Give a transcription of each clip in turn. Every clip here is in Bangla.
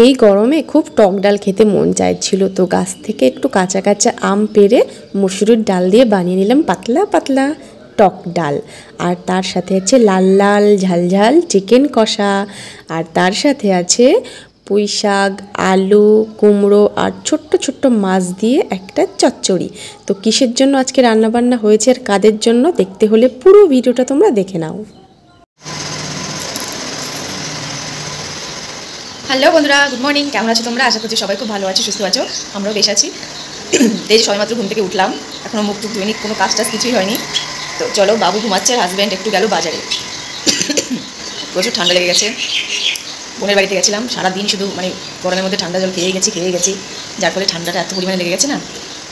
এই গরমে খুব টক ডাল খেতে মন চাইছিল তো গাছ থেকে একটু কাঁচা কাঁচা আম পেরে মসুরির ডাল দিয়ে বানিয়ে নিলাম পাতলা পাতলা টক ডাল আর তার সাথে আছে লাল লাল ঝালঝাল চিকেন কষা আর তার সাথে আছে পুঁই শাক আলু কুমড়ো আর ছোট্ট ছোট্ট মাছ দিয়ে একটা চচ্চড়ি তো কিসের জন্য আজকে রান্নাবান্না হয়েছে আর কাদের জন্য দেখতে হলে পুরো ভিডিওটা তোমরা দেখে নাও হ্যালো বন্ধুরা গুড মর্নিং কেমন আছো তোমরা আশা করছি সবাই খুব ভালো আছো সুস্থ আছো আমরাও বেশ আছি এই যে সবাইমাত্র ঘুম থেকে উঠলাম এখনও মুখ টুক ধুইনি কোনো কাজ টাজ কিছুই হয়নি তো চলো বাবু ঘুমাচ্ছে আর হাজব্যান্ড একটু গেল বাজারে প্রচুর ঠান্ডা লেগে গেছে বোনের বাড়িতে গেছিলাম সারাদিন শুধু মানে গরমের মধ্যে ঠান্ডা জল খেয়ে গেছি খেয়ে গেছি যার ফলে ঠান্ডাটা এত পরিমাণে লেগে গেছে না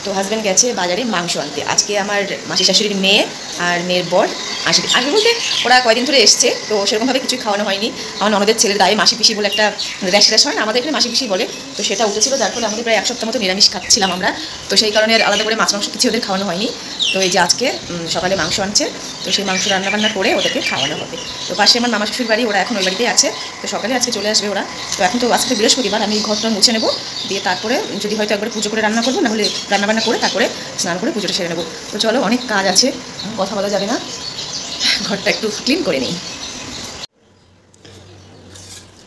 তো হাজব্যান্ড গেছে বাজারে মাংস আনতে আজকে আমার মাসি শাশুড়ির মেয়ে আর মেয়ের বর আসবে আসবে বলতে ওরা কয়েকদিন ধরে এসছে তো সেরকমভাবে কিছুই খাওয়ানো হয়নি আমার আমাদের ছেলের দায়ে মাসি পিসি বলে একটা র্যাশ র্যাশ হয় না আমাদের এখানে মাসি পিসি বলে তো সেটা উঠেছিল যার ফলে আমাদের প্রায় এক সপ্তাহ মতো নিরামিষ খাচ্ছিলাম আমরা তো সেই কারণে আলাদা করে মাছ মাংস কিছু ওদের খাওয়ানো হয়নি তো এই যে আজকে সকালে মাংস আনছে তো সেই মাংস রান্নাবান্না করে ওদেরকে খাওয়ানো হবে তো পাশে আমার মামা শ্বশুর বাড়ি ওরা এখন ওই বাড়িতেই আছে তো সকালে আজকে চলে আসবে ওরা তো এখন তো আজকে বৃহস্পতিবার আমি ঘটনা মুছে নেবো দিয়ে তারপরে যদি হয়তো একবারে পুজো করে রান্না করবো নাহলে রান্নাবান্না করে তারপরে স্নান করে পুজোটা সেরে নেবো তো চলো অনেক কাজ আছে কথা বলা যাবে না ঘরটা একটু ক্লিন করে নিই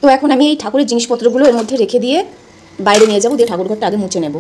তো এখন আমি এই ঠাকুরের জিনিসপত্রগুলো এর মধ্যে রেখে দিয়ে বাইরে নিয়ে যাবো দিয়ে ঠাকুরঘরটা আগে মুছে নেবো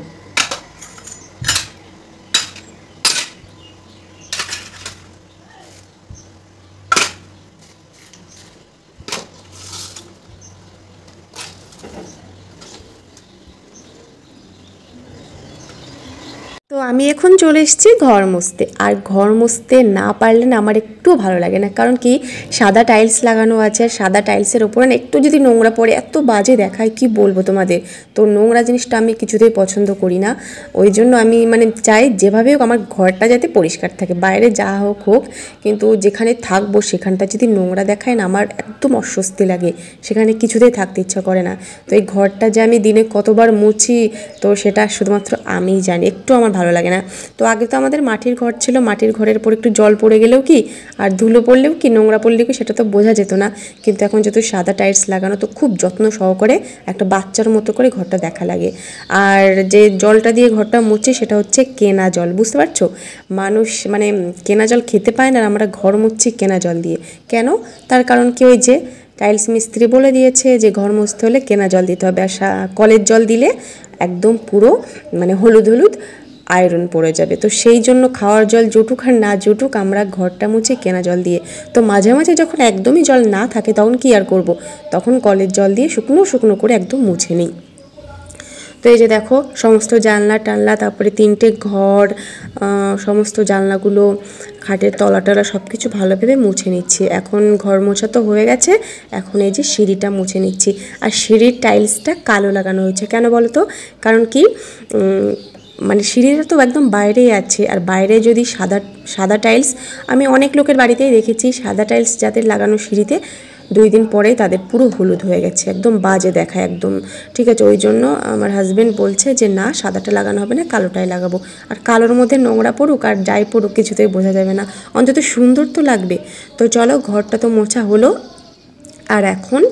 তো আমি এখন চলে এসেছি ঘর মুছতে আর ঘর মুছতে না পারলে না আমার একটু ভালো লাগে না কারণ কি সাদা টাইলস লাগানো আছে আর সাদা টাইলসের ওপরে না একটু যদি নোংরা পড়ে এত বাজে দেখায় কি বলবো তোমাদের তো নোংরা জিনিসটা আমি কিছুতেই পছন্দ করি না ওই জন্য আমি মানে চাই যেভাবে হোক আমার ঘরটা যাতে পরিষ্কার থাকে বাইরে যা হোক হোক কিন্তু যেখানে থাকবো সেখানটা যদি নোংরা দেখায় না আমার একদম অস্বস্তি লাগে সেখানে কিছুতেই থাকতে ইচ্ছা করে না তো এই ঘরটা যে আমি দিনে কতবার মুছি তো সেটা শুধুমাত্র আমিই জানি একটু আমার ভালো লাগে না তো আগে তো আমাদের মাটির ঘর ছিল মাটির ঘরের পর একটু জল পড়ে গেলেও কি আর ধুলো পড়লেও কি নোংরা পড়লেও কি সেটা তো বোঝা যেত না কিন্তু এখন যেহেতু সাদা টাইলস লাগানো তো খুব যত্ন সহকারে একটা বাচ্চার মতো করে ঘরটা দেখা লাগে আর যে জলটা দিয়ে ঘরটা মুছে সেটা হচ্ছে কেনা জল বুঝতে পারছো মানুষ মানে কেনা জল খেতে পায় না আমরা ঘর মুছছি কেনা জল দিয়ে কেন তার কারণ কি ওই যে টাইলস মিস্ত্রি বলে দিয়েছে যে ঘর মুছতে হলে কেনা জল দিতে হবে আর কলের জল দিলে একদম পুরো মানে হলুদ হলুদ আয়রন পড়ে যাবে তো সেই জন্য খাওয়ার জল জুটুক আর না জুটুক আমরা ঘরটা মুছে কেনা জল দিয়ে তো মাঝে মাঝে যখন একদমই জল না থাকে তখন কি আর করব। তখন কলের জল দিয়ে শুকনো শুকনো করে একদম মুছে নিই তো এই যে দেখো সমস্ত জানলা টানলা তারপরে তিনটে ঘর সমস্ত জানলাগুলো খাটের তলাটলা সব কিছু ভালোভাবে মুছে নিচ্ছি এখন ঘর মোছা তো হয়ে গেছে এখন এই যে সিঁড়িটা মুছে নিচ্ছি আর সিঁড়ির টাইলসটা কালো লাগানো হয়েছে কেন বলো তো কারণ কি মানে সিঁড়িটা তো একদম বাইরেই আছে আর বাইরে যদি সাদা সাদা টাইলস আমি অনেক লোকের বাড়িতেই দেখেছি সাদা টাইলস যাদের লাগানো সিঁড়িতে দুই দিন পরে তাদের পুরো হলুদ হয়ে গেছে একদম বাজে দেখা একদম ঠিক আছে ওই জন্য আমার হাজব্যান্ড বলছে যে না সাদাটা লাগানো হবে না কালোটাই লাগাবো আর কালোর মধ্যে নোংরা পড়ুক আর যাই পড়ুক কিছুতেই বোঝা যাবে না অন্তত সুন্দর তো লাগবে তো চলো ঘরটা তো মোছা হলো আর এখন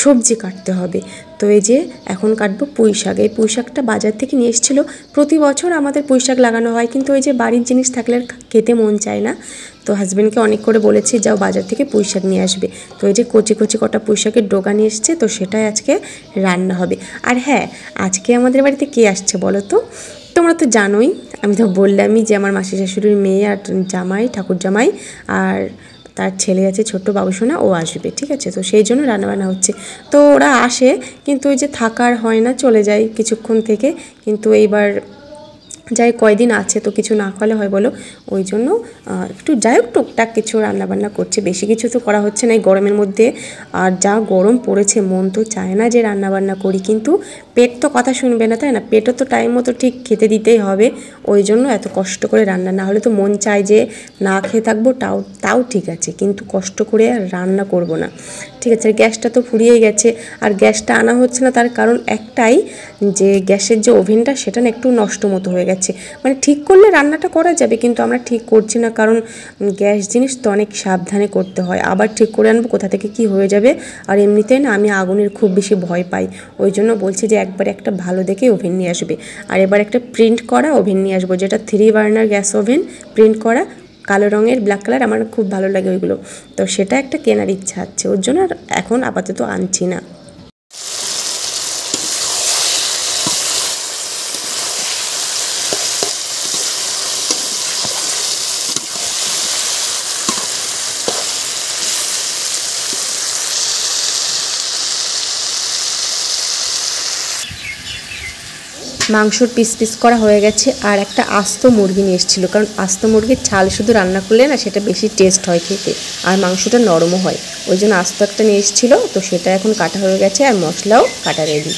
সবজি কাটতে হবে তো এই যে এখন কাটবো পুঁই শাক এই পুঁই শাকটা বাজার থেকে নিয়ে এসেছিলো প্রতি বছর আমাদের পুঁই শাক লাগানো হয় কিন্তু ওই যে বাড়ির জিনিস থাকলে আর খেতে মন চায় না তো হাজব্যান্ডকে অনেক করে বলেছি যাও বাজার থেকে পুঁই শাক নিয়ে আসবে তো এই যে কচি কচি কটা পুঁই শাকের ডোগা নিয়ে এসছে তো সেটাই আজকে রান্না হবে আর হ্যাঁ আজকে আমাদের বাড়িতে কে আসছে বলো তো তোমরা তো জানোই আমি তো বললামই যে আমার মাসি শাশুড়ির মেয়ে আর জামাই ঠাকুর জামাই আর তার ছেলে আছে ছোট্ট বাবুসোনা ও আসবে ঠিক আছে তো সেই জন্য রান্নাবান্না হচ্ছে তো ওরা আসে কিন্তু ওই যে থাকার হয় না চলে যায় কিছুক্ষণ থেকে কিন্তু এইবার যাই কয়দিন আছে তো কিছু না খাওয়ালে হয় বলো ওই জন্য একটু যাই হোক টুকটাক কিছু রান্নাবান্না করছে বেশি কিছু তো করা হচ্ছে না এই গরমের মধ্যে আর যা গরম পড়েছে মন তো চায় না যে রান্নাবান্না করি কিন্তু পেট তো কথা শুনবে না তাই না পেটও তো টাইম মতো ঠিক খেতে দিতেই হবে ওই জন্য এত কষ্ট করে রান্না না হলে তো মন চায় যে না খেয়ে থাকবো তাও তাও ঠিক আছে কিন্তু কষ্ট করে আর রান্না করব না ঠিক আছে গ্যাসটা তো ফুরিয়ে গেছে আর গ্যাসটা আনা হচ্ছে না তার কারণ একটাই যে গ্যাসের যে ওভেনটা সেটা না একটু নষ্ট মতো হয়ে গেছে মানে ঠিক করলে রান্নাটা করা যাবে কিন্তু আমরা ঠিক করছি না কারণ গ্যাস জিনিস তো অনেক সাবধানে করতে হয় আবার ঠিক করে আনবো কোথা থেকে কি হয়ে যাবে আর এমনিতেই না আমি আগুনের খুব বেশি ভয় পাই ওই জন্য বলছি যে একবার একটা ভালো দেখে ওভেন নিয়ে আসবে আর এবার একটা প্রিন্ট করা ওভেন নিয়ে আসবো যেটা three burner gas oven print করা কালো রঙের ব্ল্যাক কালার আমার খুব ভালো লাগে ওইগুলো তো সেটা একটা কেনার ইচ্ছা আছে ওর জন্য আর এখন আপাতত আনছি না মাংসর পিস পিস করা হয়ে গেছে আর একটা আস্ত মুরগি নিয়ে এসেছিলো কারণ আস্ত মুরগির ছাল শুধু রান্না করলে না সেটা বেশি টেস্ট হয় খেতে আর মাংসটা নরমও হয় ওই জন্য আস্ত একটা নিয়ে এসেছিলো তো সেটা এখন কাটা হয়ে গেছে আর মশলাও কাটা রেডি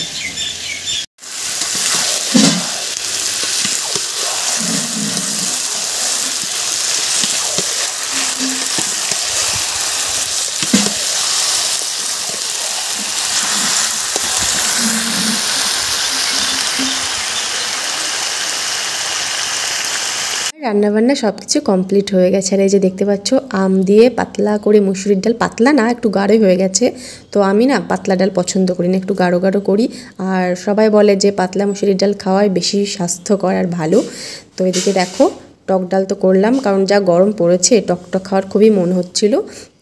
রান্নাবান্না সব কিছু কমপ্লিট হয়ে গেছে আর এই যে দেখতে পাচ্ছ আম দিয়ে পাতলা করে মুসুরির ডাল পাতলা না একটু গাঢ়ই হয়ে গেছে তো আমি না পাতলা ডাল পছন্দ করি না একটু গাঢ় গাঢ় করি আর সবাই বলে যে পাতলা মুসুরির ডাল খাওয়ায় বেশি স্বাস্থ্যকর আর ভালো তো এদিকে দেখো টক ডাল তো করলাম কারণ যা গরম পড়েছে টক টক খাওয়ার খুবই মন হচ্ছিল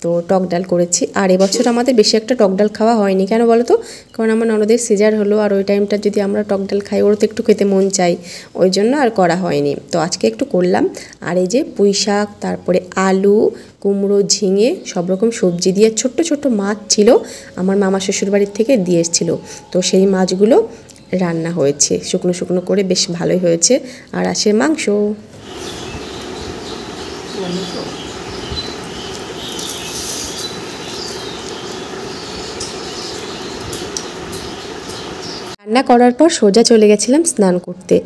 তো টক ডাল করেছি আর এবছর আমাদের বেশি একটা টক ডাল খাওয়া হয়নি কেন বলো তো কারণ আমার ননদের সিজার হলো আর ওই টাইমটা যদি আমরা টক ডাল খাই ওর তো একটু খেতে মন চাই ওই জন্য আর করা হয়নি তো আজকে একটু করলাম আর এই যে পুঁই শাক তারপরে আলু কুমড়ো ঝিঙে সব রকম সবজি দিয়ে ছোট্ট ছোট্ট মাছ ছিল আমার মামা শ্বশুরবাড়ির থেকে দিয়ে এসেছিলো তো সেই মাছগুলো রান্না হয়েছে শুকনো শুকনো করে বেশ ভালোই হয়েছে আর আসে মাংস তো রান্না করার পর সোজা চলে গেছিলাম স্নান করতে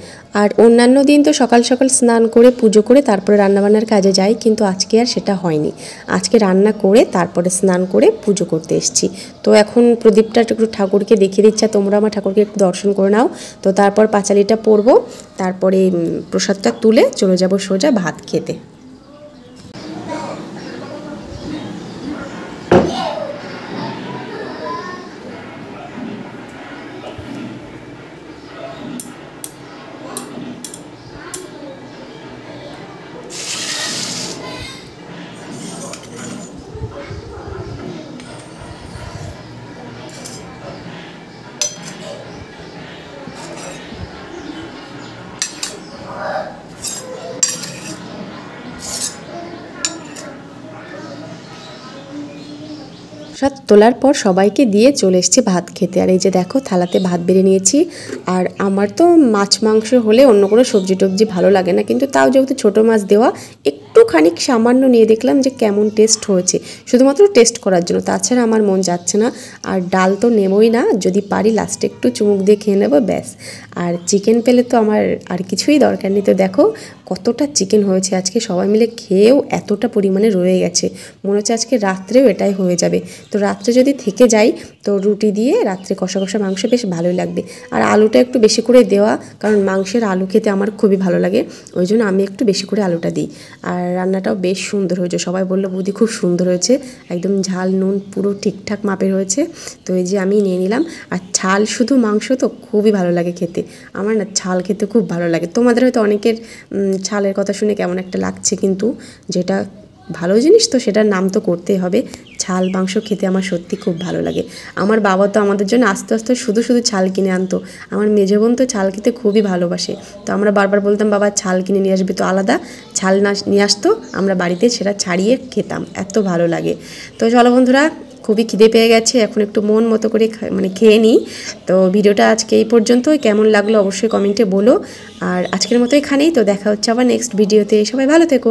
আর অন্যান্য দিন তো সকাল সকাল স্নান করে পুজো করে তারপরে রান্নাবান্নার কাজে যাই কিন্তু আজকে আর সেটা হয়নি আজকে রান্না করে তারপরে স্নান করে পুজো করতে এসছি তো এখন প্রদীপটা একটু ঠাকুরকে দেখিয়ে দিচ্ছে তোমরা আমার ঠাকুরকে একটু দর্শন করে নাও তো তারপর পাঁচালিটা পরবো তারপরে প্রসাদটা তুলে চলে যাব সোজা ভাত খেতে সব তোলার পর সবাইকে দিয়ে চলে এসছি ভাত খেতে আর এই যে দেখো থালাতে ভাত বেড়ে নিয়েছি আর আমার তো মাছ মাংস হলে অন্য কোনো সবজি টবজি ভালো লাগে না কিন্তু তাও যেহেতু ছোটো মাছ দেওয়া একটু একটুখানিক সামান্য নিয়ে দেখলাম যে কেমন টেস্ট হয়েছে শুধুমাত্র টেস্ট করার জন্য তাছাড়া আমার মন যাচ্ছে না আর ডাল তো নেবই না যদি পারি লাস্টে একটু চুমুক দিয়ে খেয়ে নেবো ব্যাস আর চিকেন পেলে তো আমার আর কিছুই দরকার নেই তো দেখো কতটা চিকেন হয়েছে আজকে সবাই মিলে খেয়েও এতটা পরিমাণে রয়ে গেছে মনে হচ্ছে আজকে রাত্রেও এটাই হয়ে যাবে তো রাত্রে যদি থেকে যাই তো রুটি দিয়ে রাত্রে কষা কষা মাংস বেশ ভালোই লাগবে আর আলুটা একটু বেশি করে দেওয়া কারণ মাংসের আলু খেতে আমার খুবই ভালো লাগে ওই জন্য আমি একটু বেশি করে আলুটা দিই আর আর রান্নাটাও বেশ সুন্দর হয়েছে সবাই বললো বুদি খুব সুন্দর হয়েছে একদম ঝাল নুন পুরো ঠিকঠাক মাপের হয়েছে তো এই যে আমি নিয়ে নিলাম আর ছাল শুধু মাংস তো খুবই ভালো লাগে খেতে আমার না ছাল খেতে খুব ভালো লাগে তোমাদের হয়তো অনেকের ছালের কথা শুনে কেমন একটা লাগছে কিন্তু যেটা ভালো জিনিস তো সেটার নাম তো করতেই হবে ছাল মাংস খেতে আমার সত্যি খুব ভালো লাগে আমার বাবা তো আমাদের জন্য আস্তে আস্তে শুধু শুধু ছাল কিনে আনতো আমার মেজো বোন তো ছাল খেতে খুবই ভালোবাসে তো আমরা বারবার বলতাম বাবা ছাল কিনে নিয়ে আসবে তো আলাদা ছাল না নিয়ে আসতো আমরা বাড়িতে সেটা ছাড়িয়ে খেতাম এত ভালো লাগে তো চলো বন্ধুরা খুবই খিদে পেয়ে গেছে এখন একটু মন মতো করে মানে খেয়ে নিই তো ভিডিওটা আজকে এই পর্যন্ত কেমন লাগলো অবশ্যই কমেন্টে বলো আর আজকের মতো এখানেই তো দেখা হচ্ছে আবার নেক্সট ভিডিওতে সবাই ভালো থেকো